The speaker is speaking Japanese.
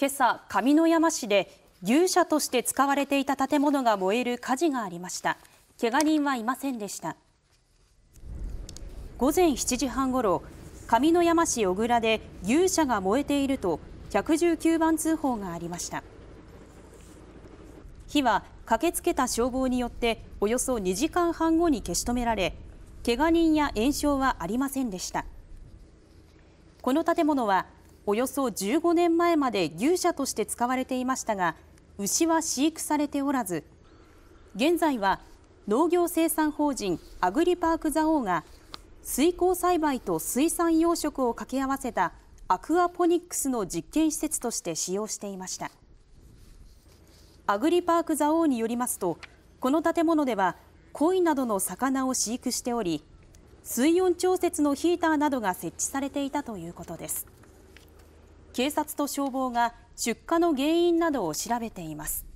今朝、上山市で牛舎として使われていた建物が燃える火事がありました。怪我人はいませんでした。午前7時半ごろ、上山市小倉で牛舎が燃えていると119番通報がありました。火は駆けつけた消防によっておよそ2時間半後に消し止められ、怪我人や炎症はありませんでした。この建物はおよそ15年前まで牛舎として使われていましたが牛は飼育されておらず現在は農業生産法人アグリパーク蔵王が水耕栽培と水産養殖を掛け合わせたアクアポニックスの実験施設として使用していましたアグリパーク蔵王によりますとこの建物では鯉などの魚を飼育しており水温調節のヒーターなどが設置されていたということです。警察と消防が出火の原因などを調べています。